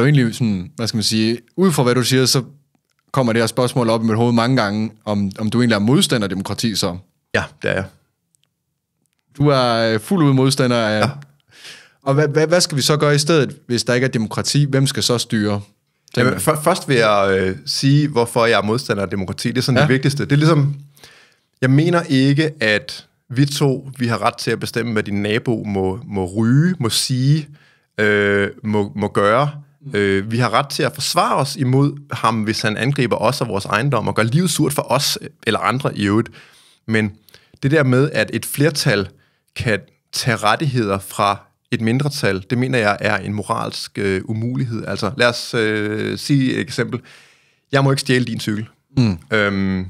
du egentlig sådan, hvad skal man sige, ud fra hvad du siger, så kommer det her spørgsmål op i mit hoved mange gange, om, om du egentlig er modstander af demokrati så? Ja, det er jeg. Du er øh, fuld ud modstander af... Ja. Og hvad, hvad, hvad skal vi så gøre i stedet, hvis der ikke er demokrati? Hvem skal så styre? Jamen, for, først vil jeg øh, sige, hvorfor jeg er modstander af demokrati. Det er sådan ja. det vigtigste. Det er ligesom, jeg mener ikke, at vi to vi har ret til at bestemme, hvad din nabo må, må ryge, må sige, øh, må, må gøre. Mm. Øh, vi har ret til at forsvare os imod ham, hvis han angriber os og vores ejendom og gør livet surt for os øh, eller andre i øvrigt. Men det der med, at et flertal kan tage rettigheder fra et mindretal, det mener jeg er en moralsk øh, umulighed. Altså, lad os øh, sige et eksempel. Jeg må ikke stjæle din cykel. Mm. Øhm,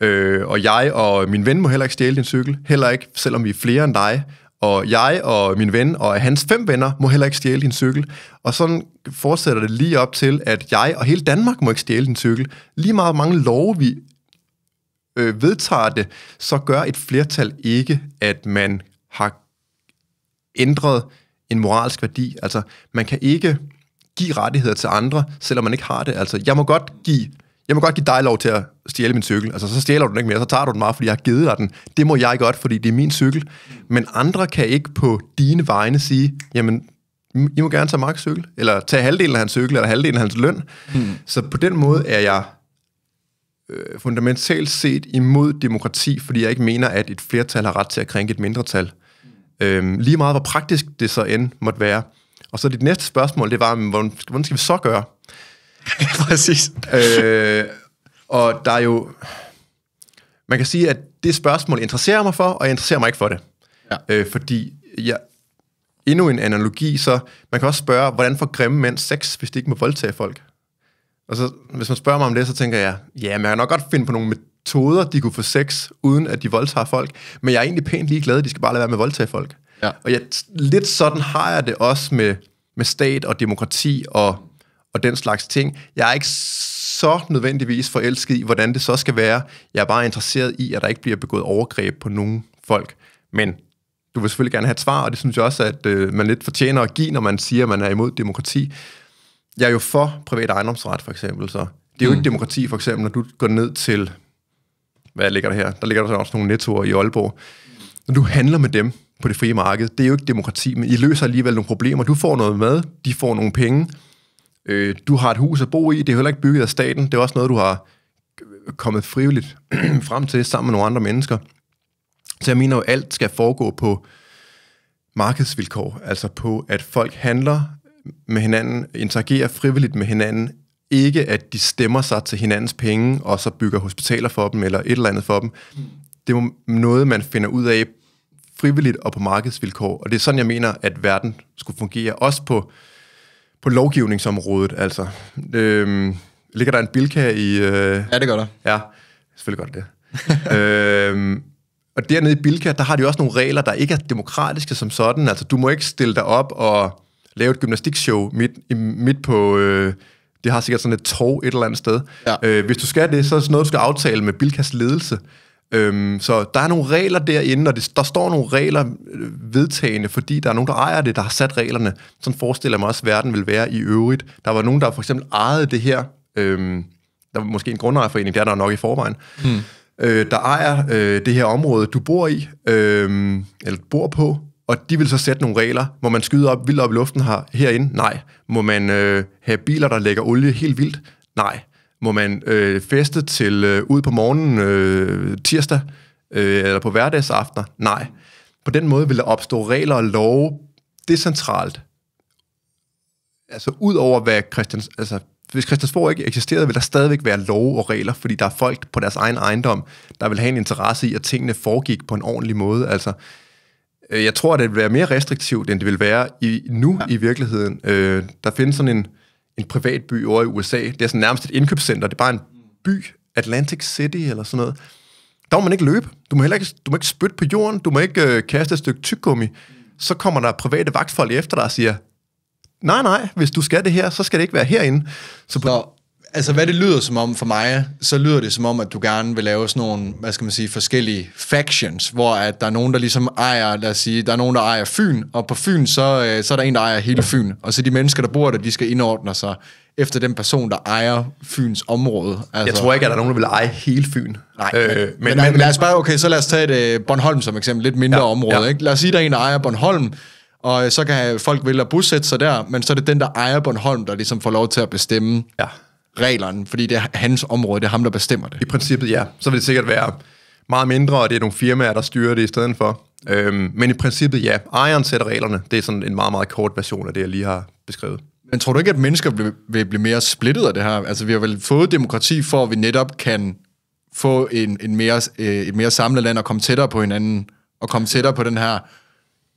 øh, og jeg og min ven må heller ikke stjæle din cykel, heller ikke, selvom vi er flere end dig og jeg og min ven og hans fem venner må heller ikke stjæle din cykel. Og sådan fortsætter det lige op til, at jeg og hele Danmark må ikke stjæle din cykel. Lige meget mange love, vi øh, vedtager det, så gør et flertal ikke, at man har ændret en moralsk værdi. Altså, man kan ikke give rettigheder til andre, selvom man ikke har det. Altså, jeg må godt give jeg må godt give dig lov til at stjæle min cykel. Altså, så stjæler du den ikke mere, så tager du den bare, fordi jeg har givet dig den. Det må jeg godt, fordi det er min cykel. Men andre kan ikke på dine vegne sige, jamen, I må gerne tage Marks cykel, eller tage halvdelen af hans cykel, eller halvdelen af hans løn. Hmm. Så på den måde er jeg øh, fundamentalt set imod demokrati, fordi jeg ikke mener, at et flertal har ret til at krænke et mindretal. Øhm, lige meget hvor praktisk det så end måtte være. Og så dit næste spørgsmål, det var, hvordan skal vi så gøre? Præcis. Øh, og der er jo... Man kan sige, at det spørgsmål interesserer mig for, og jeg interesserer mig ikke for det. Ja. Øh, fordi jeg, endnu en analogi, så man kan også spørge, hvordan får grimme mænd sex, hvis de ikke må voldtage folk? Og så, hvis man spørger mig om det, så tænker jeg, ja, man kan nok godt finde på nogle metoder, de kunne få sex, uden at de voldtager folk, men jeg er egentlig pænt ligeglad, de skal bare lade være med at voldtage folk. Ja. Og jeg, lidt sådan har jeg det også med, med stat og demokrati og og den slags ting. Jeg er ikke så nødvendigvis forelsket i, hvordan det så skal være. Jeg er bare interesseret i, at der ikke bliver begået overgreb på nogen folk. Men du vil selvfølgelig gerne have et svar, og det synes jeg også, at øh, man lidt fortjener at give, når man siger, at man er imod demokrati. Jeg er jo for privat ejendomsret, for eksempel. Så det er jo mm. ikke demokrati, for eksempel, når du går ned til... Hvad ligger der her? Der ligger der også nogle nettoer i Aalborg. Når du handler med dem på det frie marked, det er jo ikke demokrati, men I løser alligevel nogle problemer. Du får noget mad, de får nogle penge. Øh, du har et hus at bo i, det er heller ikke bygget af staten, det er også noget, du har kommet frivilligt frem til sammen med nogle andre mennesker. Så jeg mener jo, at alt skal foregå på markedsvilkår, altså på, at folk handler med hinanden, interagerer frivilligt med hinanden, ikke at de stemmer sig til hinandens penge, og så bygger hospitaler for dem, eller et eller andet for dem. Det er noget, man finder ud af frivilligt og på markedsvilkår, og det er sådan, jeg mener, at verden skulle fungere, også på øh, på lovgivningsområdet, altså. Øhm, ligger der en bilka i... Øh, ja, det gør der. Ja, selvfølgelig gør det det. øhm, og dernede i Bilka, der har de også nogle regler, der ikke er demokratiske som sådan. Altså, du må ikke stille dig op og lave et gymnastikshow midt, midt på... Øh, det har sikkert sådan et tog et eller andet sted. Ja. Øh, hvis du skal det, så er det noget, du skal aftale med Bilkas ledelse. Øhm, så der er nogle regler derinde, og det, der står nogle regler øh, vedtagende, fordi der er nogen, der ejer det, der har sat reglerne. Sådan forestiller jeg mig også, at verden vil være i øvrigt. Der var nogen, der for eksempel ejede det her. Øhm, der var måske en grundejerforening, der er der nok i forvejen. Hmm. Øh, der ejer øh, det her område, du bor i, øh, eller bor på, og de vil så sætte nogle regler. Må man skyde op vildt op i luften her, herinde? Nej. Må man øh, have biler, der lægger olie helt vildt? Nej må man øh, feste til øh, ud på morgenen øh, tirsdag øh, eller på hverdagsaftener? Nej. På den måde vil der opstå regler og love decentralt. Altså ud over, hvad Christians, altså, hvis Christiansborg ikke eksisterede, vil der stadigvæk være love og regler, fordi der er folk på deres egen ejendom, der vil have en interesse i, at tingene foregik på en ordentlig måde. Altså, øh, jeg tror, at det vil være mere restriktivt, end det vil være i, nu ja. i virkeligheden. Øh, der findes sådan en... Øh, en privat by over i USA. Det er sådan nærmest et indkøbscenter. Det er bare en by, Atlantic City eller sådan noget. Der må man ikke løbe. Du må heller ikke, du må ikke spytte på jorden. Du må ikke øh, kaste et stykke tyggegummi. Så kommer der private vagtfolk efter dig og siger, nej, nej, hvis du skal det her, så skal det ikke være herinde. Så, på, så Altså, hvad det lyder som om for mig, så lyder det som om, at du gerne vil lave sådan nogle, hvad skal man sige, forskellige factions, hvor at der er nogen, der ligesom ejer, lad os sige, der er nogen, der ejer Fyn, og på Fyn, så, øh, så er der en, der ejer hele Fyn. Og så de mennesker, der bor der, de skal indordne sig efter den person, der ejer Fyns område. Altså, jeg tror ikke, at der er nogen, der vil eje hele Fyn. Nej, øh, men, men, men, lad os bare, okay, så lad os tage et øh, Bornholm som eksempel, lidt mindre ja, område. Ja. Ikke? Lad os sige, der er en, der ejer Bornholm, og øh, så kan folk vælge at bosætte sig der, men så er det den, der ejer Bornholm, der ligesom får lov til at bestemme, ja reglerne, fordi det er hans område, det er ham, der bestemmer det. I princippet ja, så vil det sikkert være meget mindre, og det er nogle firmaer, der styrer det i stedet for. Øhm, men i princippet ja, ejeren sætter reglerne. Det er sådan en meget, meget kort version af det, jeg lige har beskrevet. Men tror du ikke, at mennesker vil, vil blive mere splittet af det her? Altså, vi har vel fået demokrati for, at vi netop kan få en, en mere, øh, et mere samlet land og komme tættere på hinanden, og komme tættere på den her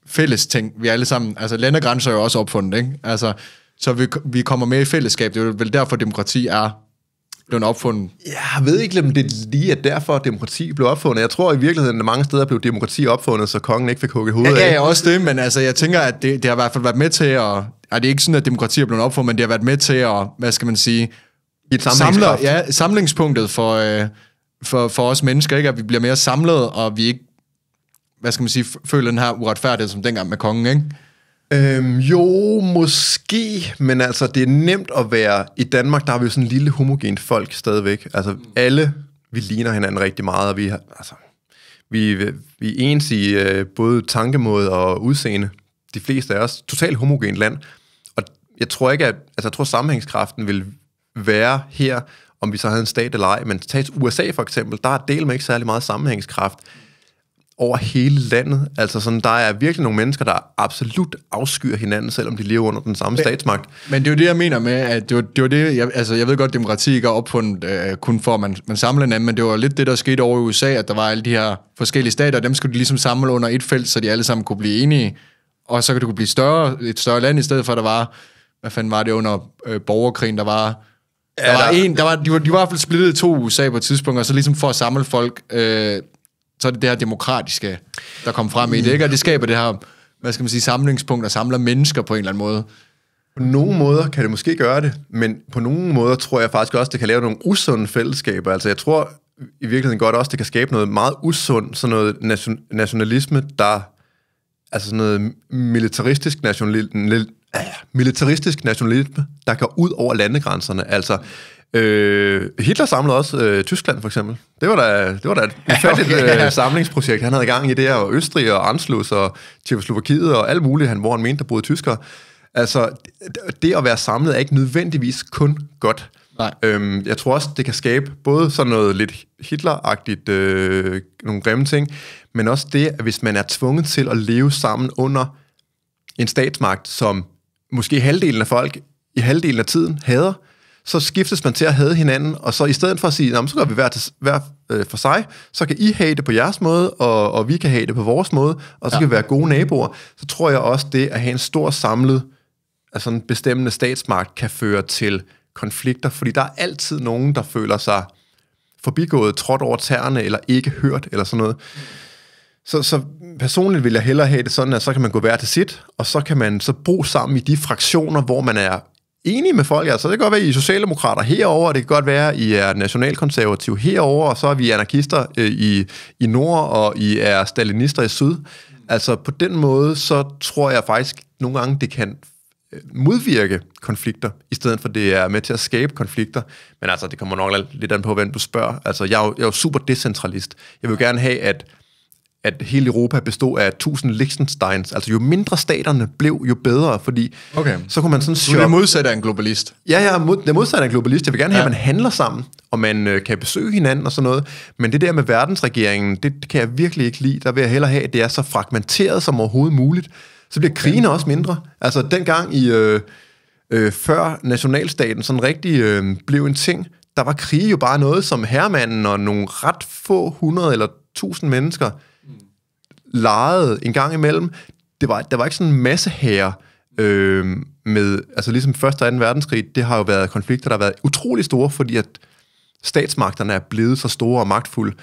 fælles ting, vi alle sammen... Altså, landegrænser er jo også opfundet, ikke? Altså, så vi, vi kommer med i fællesskab. Det er vel derfor, demokrati er blevet opfundet. Jeg ved ikke, om det lige er derfor, demokrati blev opfundet. Jeg tror i virkeligheden, at mange steder blev demokrati opfundet, så kongen ikke fik hugget hovedet ja, af. Ja, også det, men altså, jeg tænker, at det, det har i hvert fald været med til at... Er det ikke sådan, at demokrati er blevet opfundet, men det har været med til at, hvad skal man sige... et samler, ja, samlingspunktet for, øh, for, for os mennesker, ikke? at vi bliver mere samlet, og vi ikke, hvad skal man sige, føler den her uretfærdighed, som dengang med kongen, ikke? Øhm, jo, måske, men altså, det er nemt at være... I Danmark, der er vi jo sådan en lille homogen folk stadigvæk. Altså, mm. alle, vi ligner hinanden rigtig meget, og vi har... Altså, vi, vi er ens i øh, både tankemåde og udseende. De fleste af os. Totalt homogen land. Og jeg tror ikke, at... Altså, jeg tror, sammenhængskraften vil være her, om vi så havde en stat eller ej. Men tag USA for eksempel, der er del med ikke særlig meget sammenhængskraft over hele landet. Altså sådan, der er virkelig nogle mennesker, der absolut afskyer hinanden, selvom de lever under den samme men, statsmagt. Men det er jo det, jeg mener med, at det var det, var det jeg, altså jeg ved godt, at demokrati ikke er opfundet øh, kun for, at man, man samler hinanden, men det var lidt det, der skete over i USA, at der var alle de her forskellige stater, og dem skulle de ligesom samle under et felt, så de alle sammen kunne blive enige, og så kunne det kunne blive større, et større land, i stedet for, at der var, hvad fanden var det under øh, borgerkrigen, der var der, ja, var en, der var, de, var, de var i hvert fald splittet i to USA på et tidspunkt, og så ligesom for at samle folk, øh, så er det det her demokratiske, der kommer frem i det, ikke? Og det skaber det her, hvad skal man sige, samlingspunkt, der samler mennesker på en eller anden måde. På nogle måder kan det måske gøre det, men på nogle måder tror jeg faktisk også, det kan lave nogle usunde fællesskaber. Altså jeg tror i virkeligheden godt også, det kan skabe noget meget usundt, sådan noget nation, nationalisme, der altså sådan noget militaristisk nationalisme, militaristisk nationalisme, der går ud over landegrænserne. Altså, Øh, Hitler samlede også øh, Tyskland, for eksempel. Det var da, det var da et færdigt ja, ja. Øh, samlingsprojekt, han havde gang i det, og Østrig og Anschluss og Tjekoslovakiet og alt muligt, han, hvor han mente, der boede tysker. Altså, det at være samlet er ikke nødvendigvis kun godt. Nej. Øhm, jeg tror også, det kan skabe både sådan noget lidt Hitler-agtigt, øh, nogle grimme ting, men også det, at hvis man er tvunget til at leve sammen under en statsmagt, som måske halvdelen af folk i halvdelen af tiden hader, så skiftes man til at have hinanden, og så i stedet for at sige, så gør vi hver, til, hver øh, for sig, så kan I have det på jeres måde, og, og vi kan have det på vores måde, og så ja. kan vi være gode naboer, så tror jeg også, det at have en stor samlet, altså en bestemmende statsmagt, kan føre til konflikter, fordi der er altid nogen, der føler sig forbigået, trådt over tæerne, eller ikke hørt, eller sådan noget. Så, så personligt vil jeg hellere have det sådan, at så kan man gå hver til sit, og så kan man så bo sammen i de fraktioner, hvor man er enige med folk. Altså, det kan godt være, at I er socialdemokrater herover, det kan godt være, at I er nationalkonservative herover, og så er vi anarkister øh, i, i nord, og I er stalinister i syd. Altså, på den måde, så tror jeg faktisk nogle gange, det kan øh, modvirke konflikter, i stedet for det er med til at skabe konflikter. Men altså, det kommer nok lidt an på, hvem du spørger. Altså, jeg er jo, jeg er jo super decentralist. Jeg vil gerne have, at at hele Europa bestod af 1000 Liechtensteins. Altså jo mindre staterne blev, jo bedre, fordi okay. så kunne man sådan shoppe. Du er modsat af en globalist. Ja, jeg er, mod, jeg er modsat af en globalist. Jeg vil gerne have, ja. at man handler sammen, og man øh, kan besøge hinanden og sådan noget. Men det der med verdensregeringen, det, det kan jeg virkelig ikke lide. Der vil jeg hellere have, at det er så fragmenteret som overhovedet muligt. Så bliver krigen okay. også mindre. Altså dengang i... Øh, øh, før nationalstaten sådan rigtig øh, blev en ting, der var krige jo bare noget, som herremanden og nogle ret få hundrede eller tusind mennesker lejede en gang imellem. Det var, der var ikke sådan en masse her øh, med, altså ligesom 1. og 2. verdenskrig, det har jo været konflikter, der har været utrolig store, fordi at statsmagterne er blevet så store og magtfulde.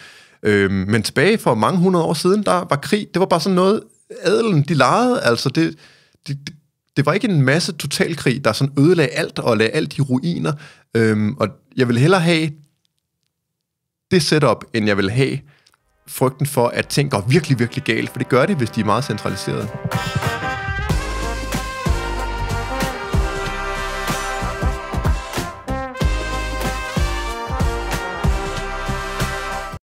Øh, men tilbage for mange hundrede år siden, der var krig, det var bare sådan noget, adelen, de lejede, altså det, det, det var ikke en masse totalkrig, der sådan ødelagde alt og lagde alt i ruiner. Øhm, og jeg vil hellere have det setup, end jeg vil have frygten for, at ting går virkelig, virkelig galt, for det gør det, hvis de er meget centraliserede.